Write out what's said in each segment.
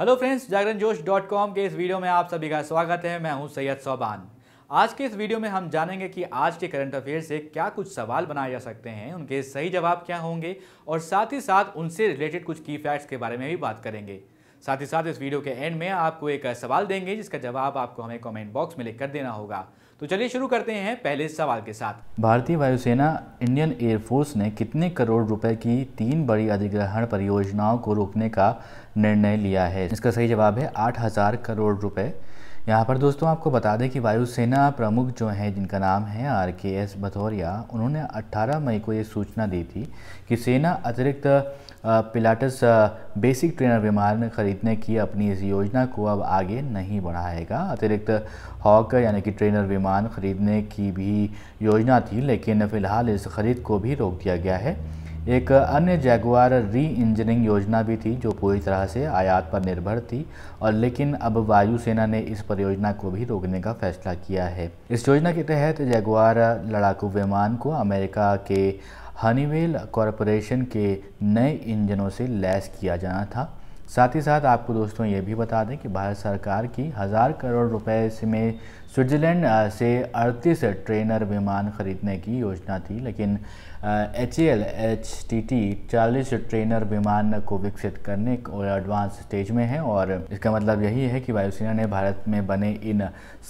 hello friends जागरण जोश dot com के इस वीडियो में आप सभी का स्वागत है मैं हूं सैयद सौबान आज के इस वीडियो में हम जानेंगे कि आज के करंट अफेयर से क्या कुछ सवाल बनाए जा सकते हैं उनके सही जवाब क्या होंगे और साथ ही साथ उनसे रिलेटेड कुछ की फैक्ट्स के बारे में भी बात करेंगे साथ ही साथ इस वीडियो के एंड में आपको एक सवाल देंगे जिसका जवाब आपको हमें कमेंट बॉक्स में लिख कर देना होगा तो चलिए शुरू करते हैं पहले सवाल के साथ भारतीय वायुसेना इंडियन एयरफोर्स ने कितने करोड़ रुपए की तीन बड़ी अधिग्रहण परियोजनाओं को रोकने का निर्णय लिया है इसका सही जवाब है आठ हजार करोड़ रुपए यहाँ पर दोस्तों आपको बता दें कि वायुसेना प्रमुख जो हैं जिनका नाम है आर के एस भथौरिया उन्होंने 18 मई को ये सूचना दी थी कि सेना अतिरिक्त पिलाटस बेसिक ट्रेनर विमान खरीदने की अपनी इस योजना को अब आगे नहीं बढ़ाएगा अतिरिक्त हॉक यानी कि ट्रेनर विमान खरीदने की भी योजना थी लेकिन फ़िलहाल इस खरीद को भी रोक दिया गया है एक अन्य जैगुआर री इंजनिंग योजना भी थी जो पूरी तरह से आयात पर निर्भर थी और लेकिन अब वायुसेना ने इस परियोजना को भी रोकने का फैसला किया है इस योजना के तहत जैगुआर लड़ाकू विमान को अमेरिका के हनीवेल कॉरपोरेशन के नए इंजनों से लैस किया जाना था साथ ही साथ आपको दोस्तों ये भी बता दें कि भारत सरकार की हज़ार करोड़ रुपए में स्विट्ज़रलैंड से 38 ट्रेनर विमान खरीदने की योजना थी लेकिन H L H T T चालीस ट्रेनर विमान को विकसित करने और एडवांस स्टेज में है और इसका मतलब यही है कि वायुसेना ने भारत में बने इन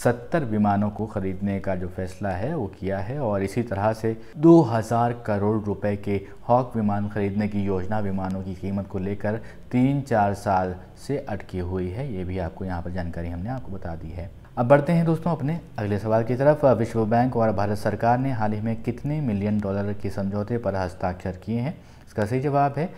70 विमानों को खरीदने का जो फैसला है वो किया है और इसी तरह से 2000 करोड़ रुपए के हॉक विमान खरीदने की योजना विमानों की कीमत को लेकर तीन चार साल से अटकी हुई है ये भी आपको यहाँ पर जानकारी हमने आपको बता दी है अब बढ़ते हैं दोस्तों अपने अगले सवाल की तरफ विश्व बैंक और भारत सरकार ने हाल ही में कितने मिलियन डॉलर के समझौते पर हस्ताक्षर किए हैं इसका सही जवाब है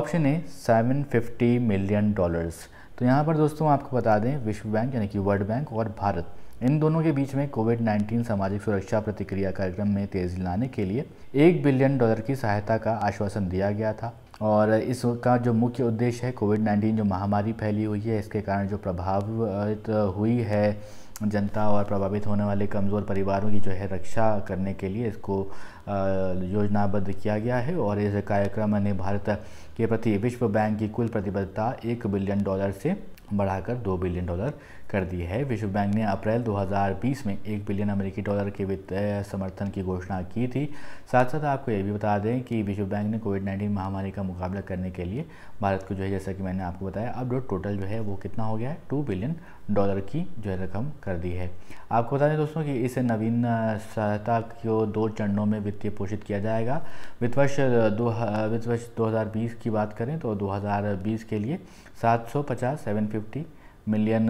option A seven fifty million dollars तो यहाँ पर दोस्तों आपको बता दें विश्व बैंक यानी कि वर्ल्ड बैंक और भारत इन दोनों के बीच में कोविड 19 सामाजिक सुरक्षा प्रतिक्रिया कार्यक्रम में तेजी लाने के लिए एक बिलियन डॉलर की सहायता का आश्वासन दिया गया था और इसका जो मुख्य उद्देश्य है कोविड नाइन्टीन जो महामारी फैली हुई है इसके कारण जो प्रभावित हुई है जनता और प्रभावित होने वाले कमज़ोर परिवारों की जो है रक्षा करने के लिए इसको योजनाबद्ध किया गया है और इस कार्यक्रम ने भारत के प्रति विश्व बैंक की कुल प्रतिबद्धता एक बिलियन डॉलर से बढ़ाकर दो बिलियन डॉलर कर दी है विश्व बैंक ने अप्रैल 2020 में एक बिलियन अमेरिकी डॉलर के वित्तीय समर्थन की घोषणा की थी साथ साथ आपको ये भी बता दें कि विश्व बैंक ने कोविड 19 महामारी का मुकाबला करने के लिए भारत को जो है जैसा कि मैंने आपको बताया अब जो टोटल जो है वो कितना हो गया है टू बिलियन डॉलर की जो है रकम कर दी है आपको बता दें दोस्तों कि इस नवीन सहायता को दो चरणों में वित्तीय पोषित किया जाएगा वित्त वर्ष दो वित्त वर्ष दो की बात करें तो दो के लिए 750 मिलियन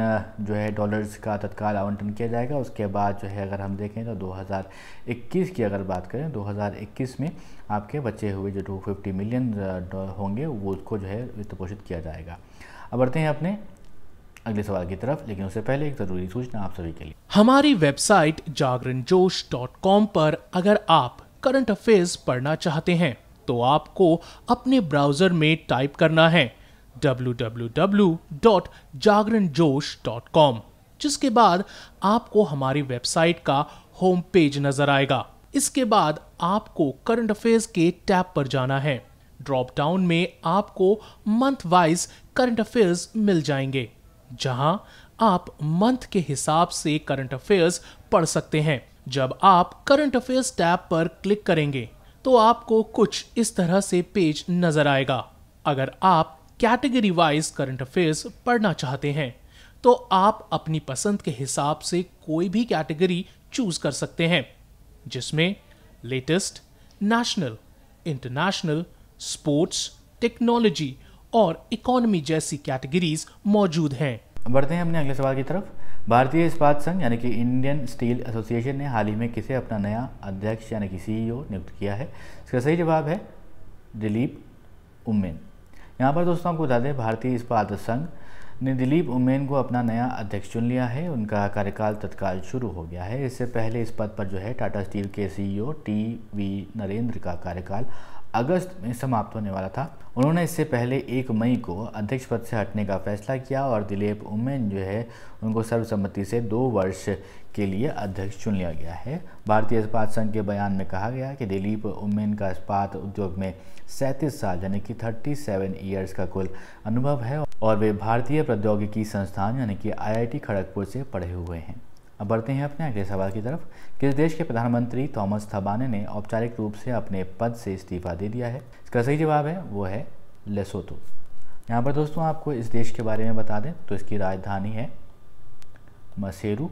जो है डॉलर्स का तत्काल आवंटन किया जाएगा उसके बाद जो है अगर हम देखें तो 2021 की अगर बात करें 2021 में आपके बचे हुए जो 250 मिलियन होंगे वो उसको जो है वित्त पोषित किया जाएगा अब बढ़ते हैं अपने अगले सवाल की तरफ लेकिन उससे पहले एक ज़रूरी सूचना आप सभी के लिए हमारी वेबसाइट जागरण जोश डॉट कॉम पर अगर आप करंट अफेयर्स पढ़ना चाहते हैं तो आपको अपने ब्राउज़र में टाइप करना है www.jagranjosh.com जिसके बाद आपको हमारी वेबसाइट का होम पेज नजर आएगा इसके बाद आपको करंट अफेयर्स के टैब पर जाना है ड्रॉप डाउन में आपको मंथ वाइज करंट अफेयर्स मिल जाएंगे जहां आप मंथ के हिसाब से करंट अफेयर्स पढ़ सकते हैं जब आप करंट अफेयर्स टैब पर क्लिक करेंगे तो आपको कुछ इस तरह से पेज नजर आएगा अगर आप कैटेगरी वाइज करंट अफेयर्स पढ़ना चाहते हैं तो आप अपनी पसंद के हिसाब से कोई भी कैटेगरी चूज कर सकते हैं जिसमें latest national international sports technology और इकोनॉमी जैसी कैटेगरीज मौजूद हैं बढ़ते हैं अपने अगले सवाल की तरफ भारतीय इस्पात संघ यानी कि इंडियन स्टील एसोसिएशन ने हाल ही में किसे अपना नया अध्यक्ष यानी कि सीईओ e नियुक्त किया है इसका सही जवाब है दिलीप उम्मेन यहाँ पर दोस्तों आपको बता दें भारतीय इस्पात संघ ने दिलीप उमेन को अपना नया अध्यक्ष चुन लिया है उनका कार्यकाल तत्काल शुरू हो गया है इससे पहले इस पद पर जो है टाटा स्टील के सीईओ टी वी नरेंद्र का कार्यकाल अगस्त में समाप्त होने वाला था उन्होंने इससे पहले एक मई को अध्यक्ष पद से हटने का फैसला किया और दिलीप उमेन जो है उनको सर्वसम्मति से दो वर्ष के लिए अध्यक्ष चुन लिया गया है भारतीय इस्पात संघ के बयान में कहा गया कि दिलीप उमेन का इस्पात उद्योग में सैंतीस साल यानी कि थर्टी सेवन ईयर्स का कुल अनुभव है और वे भारतीय प्रौद्योगिकी संस्थान यानी कि आई खड़गपुर से पढ़े हुए हैं अब बढ़ते हैं अपने अगले सवाल की तरफ किस देश के प्रधानमंत्री थॉमस थबाने ने औपचारिक रूप से अपने पद से इस्तीफा दे दिया है इसका सही जवाब है वो है लेसोतो यहाँ पर दोस्तों आपको इस देश के बारे में बता दें तो इसकी राजधानी है मसेरू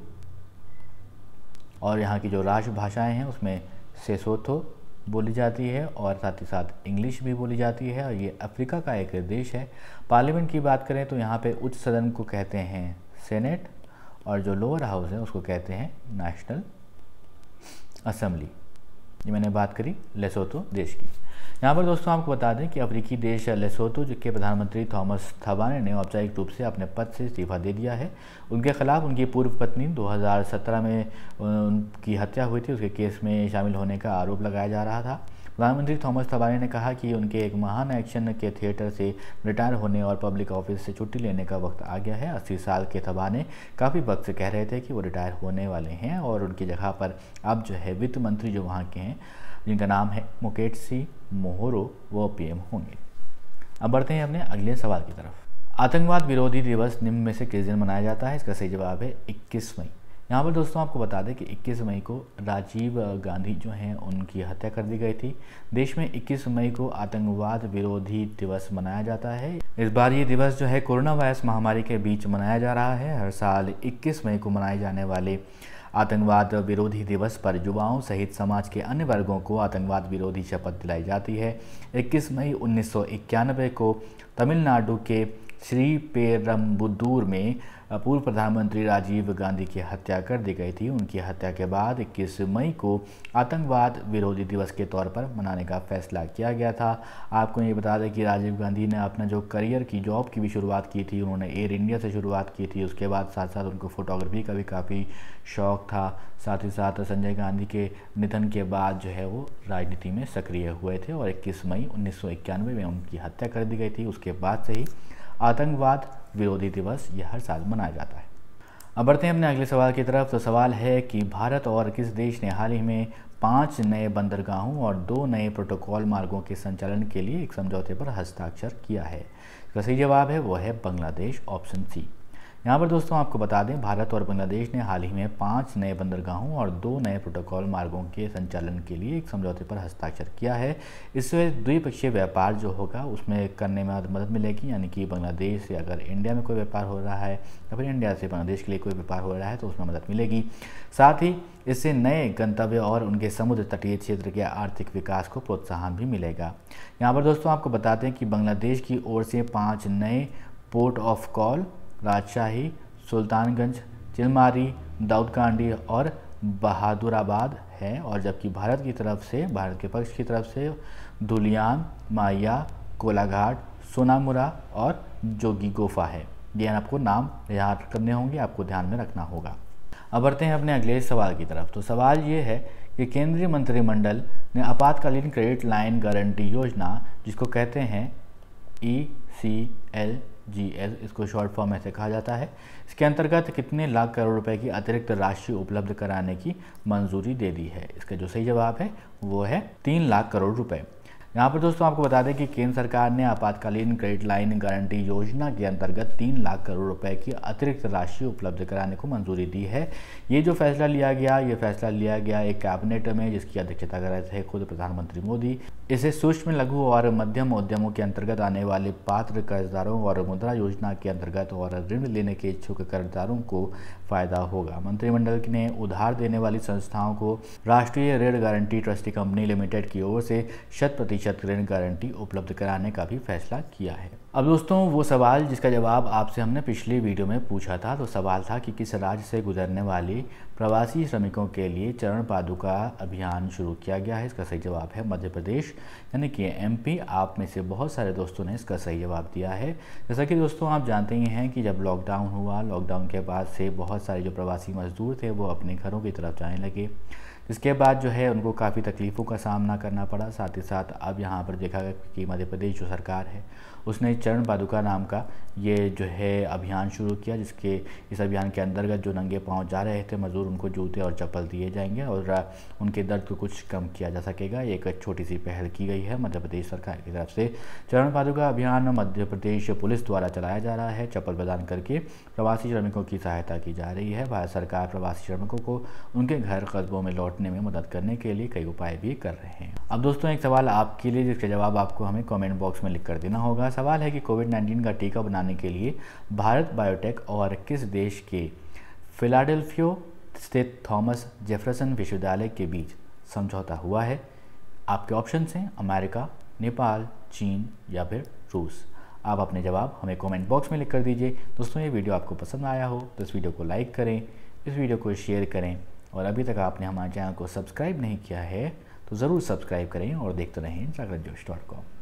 और यहाँ की जो राजभाषाएँ हैं उसमें सेसोथो बोली जाती है और साथ ही साथ इंग्लिश भी बोली जाती है और ये अफ्रीका का एक देश है पार्लियामेंट की बात करें तो यहाँ पे उच्च सदन को कहते हैं सेनेट और जो लोअर हाउस है उसको कहते हैं नेशनल असम्बली ये मैंने बात करी लेसोतो देश की यहाँ पर दोस्तों आपको बता दें कि अफ्रीकी देश लेसोतो जिसके प्रधानमंत्री थॉमस थबाने ने औपचारिक रूप से अपने पद से इस्तीफा दे दिया है उनके खिलाफ उनकी पूर्व पत्नी 2017 में उनकी हत्या हुई थी उसके केस में शामिल होने का आरोप लगाया जा रहा था प्रधानमंत्री थॉमस थबारे ने कहा कि उनके एक महान एक्शन के थिएटर से रिटायर होने और पब्लिक ऑफिस से छुट्टी लेने का वक्त आ गया है अस्सी साल के थबाने काफ़ी वक्त से कह रहे थे कि वो रिटायर होने वाले हैं और उनकी जगह पर अब जो है वित्त मंत्री जो वहाँ के हैं जिनका नाम है मुकेट सी मोहरो वो पी होंगे अब बढ़ते हैं अपने अगले सवाल की तरफ आतंकवाद विरोधी दिवस निम्न में से किस दिन मनाया जाता है इसका सही जवाब है 21 मई यहाँ पर दोस्तों आपको बता दें कि 21 मई को राजीव गांधी जो हैं उनकी हत्या कर दी गई थी देश में 21 मई को आतंकवाद विरोधी दिवस मनाया जाता है इस बार ये दिवस जो है कोरोना वायरस महामारी के बीच मनाया जा रहा है हर साल 21 मई को मनाए जाने वाले आतंकवाद विरोधी दिवस पर युवाओं सहित समाज के अन्य वर्गों को आतंकवाद विरोधी शपथ दिलाई जाती है इक्कीस मई उन्नीस को तमिलनाडु के श्री पेरम्बुदूर में पूर्व प्रधानमंत्री राजीव गांधी की हत्या कर दी गई थी उनकी हत्या के बाद 21 मई को आतंकवाद विरोधी दिवस के तौर पर मनाने का फैसला किया गया था आपको ये बता दें कि राजीव गांधी ने अपना जो करियर की जॉब की भी शुरुआत की थी उन्होंने एयर इंडिया से शुरुआत की थी उसके बाद साथ साथ उनको फोटोग्राफी का भी काफ़ी शौक था साथ ही साथ संजय गांधी के निधन के बाद जो है वो राजनीति में सक्रिय हुए थे और इक्कीस मई उन्नीस में उनकी हत्या कर दी गई थी उसके बाद से ही आतंकवाद विरोधी दिवस यह हर साल मनाया जाता है अब बढ़ते हैं अपने अगले सवाल की तरफ तो सवाल है कि भारत और किस देश ने हाल ही में पाँच नए बंदरगाहों और दो नए प्रोटोकॉल मार्गों के संचालन के लिए एक समझौते पर हस्ताक्षर किया है इसका सही जवाब है वह है बांग्लादेश ऑप्शन सी यहाँ पर दोस्तों आपको बता दें भारत और बांग्लादेश ने हाल ही में पाँच नए बंदरगाहों और दो नए प्रोटोकॉल मार्गों के संचालन के लिए एक समझौते पर हस्ताक्षर किया है इससे द्विपक्षीय व्यापार जो होगा उसमें करने में मदद मिलेगी यानी कि बांग्लादेश से अगर इंडिया में कोई व्यापार हो रहा है या फिर इंडिया से बांग्लादेश के लिए कोई व्यापार हो रहा है तो उसमें मदद मिलेगी साथ ही इससे नए गंतव्य और उनके समुद्र तटीय क्षेत्र के आर्थिक विकास को प्रोत्साहन भी मिलेगा यहाँ पर दोस्तों आपको बताते हैं कि बांग्लादेश की ओर से पाँच नए पोर्ट ऑफ कॉल राजशाही सुल्तानगंज चिलमारी दाऊदकांडी और बहादुराबाद है और जबकि भारत की तरफ से भारत के पक्ष की तरफ से धुलियान माया कोलाघाट सोनामुरा और जोगी गोफा है ये आपको नाम याद करने होंगे आपको ध्यान में रखना होगा अब बढ़ते हैं अपने अगले सवाल की तरफ तो सवाल ये है कि केंद्रीय मंत्रिमंडल ने आपातकालीन क्रेडिट लाइन गारंटी योजना जिसको कहते हैं E C L G S इसको शॉर्ट फॉर्म ऐसे कहा जाता है इसके अंतर्गत कितने लाख करोड़ रुपए की अतिरिक्त राशि उपलब्ध कराने की मंजूरी दे दी है इसका जो सही जवाब है वो है तीन लाख करोड़ रुपए यहाँ पर दोस्तों आपको बता दें कि केंद्र सरकार ने आपातकालीन क्रेडिट लाइन गारंटी योजना के अंतर्गत तीन लाख करोड़ रुपए की अतिरिक्त राशि उपलब्ध कराने को मंजूरी दी है ये जो फैसला लिया गया ये फैसला लिया गया एक कैबिनेट में जिसकी अध्यक्षता कर रहे थे खुद प्रधानमंत्री मोदी इसे सूक्ष्म लघु और मध्यम उद्यमों के अंतर्गत आने वाले पात्र कर्जदारों और मुद्रा योजना के अंतर्गत और ऋण लेने के इच्छुक कर्जदारों को फायदा होगा मंत्रिमंडल ने उधार देने वाली संस्थाओं को राष्ट्रीय ऋण गारंटी ट्रस्टी कंपनी लिमिटेड की ओर से शत प्रतिशत ऋण गारंटी उपलब्ध कराने का भी फैसला किया है अब दोस्तों वो सवाल जिसका जवाब आपसे हमने पिछली वीडियो में पूछा था तो सवाल था कि किस राज्य से गुजरने वाली प्रवासी श्रमिकों के लिए चरण पादुका अभियान शुरू किया गया है इसका सही जवाब है मध्य प्रदेश यानी कि एमपी आप में से बहुत सारे दोस्तों ने इसका सही जवाब दिया है जैसा कि दोस्तों आप जानते ही हैं कि जब लॉकडाउन हुआ लॉकडाउन के बाद से बहुत सारे जो प्रवासी मजदूर थे वो अपने घरों की तरफ जाने लगे इसके बाद जो है उनको काफ़ी तकलीफ़ों का सामना करना पड़ा साथ ही साथ अब यहाँ पर देखा गया कि मध्य प्रदेश जो सरकार है उसने चरण पादुका नाम का ये जो है अभियान शुरू किया जिसके इस अभियान के अंतर्गत जो नंगे पाँव जा रहे थे मज़दूर उनको जूते और चप्पल दिए जाएंगे और उनके दर्द को कुछ कम किया जा सकेगा एक छोटी सी पहल की गई है मध्य प्रदेश सरकार की तरफ से चरण पादुका अभियान मध्य प्रदेश पुलिस द्वारा चलाया जा रहा है चप्पल प्रदान करके प्रवासी श्रमिकों की सहायता की जा रही है भारत सरकार प्रवासी श्रमिकों को उनके घर कस्बों में लौट लौटने में मदद करने के लिए कई उपाय भी कर रहे हैं अब दोस्तों एक सवाल आपके लिए जिसका जवाब आपको हमें कमेंट बॉक्स में लिख कर देना होगा सवाल है कि कोविड नाइन्टीन का टीका बनाने के लिए भारत बायोटेक और किस देश के फिलाडेल्फियो स्थित थॉमस जेफरसन विश्वविद्यालय के बीच समझौता हुआ है आपके ऑप्शन हैं अमेरिका नेपाल चीन या फिर रूस आप अपने जवाब हमें कमेंट बॉक्स में लिख कर दीजिए दोस्तों ये वीडियो आपको पसंद आया हो तो इस वीडियो को लाइक करें इस वीडियो को शेयर करें और अभी तक आपने हमारे चैनल को सब्सक्राइब नहीं किया है तो ज़रूर सब्सक्राइब करें और देखते रहें जागरण जोश डॉट कॉम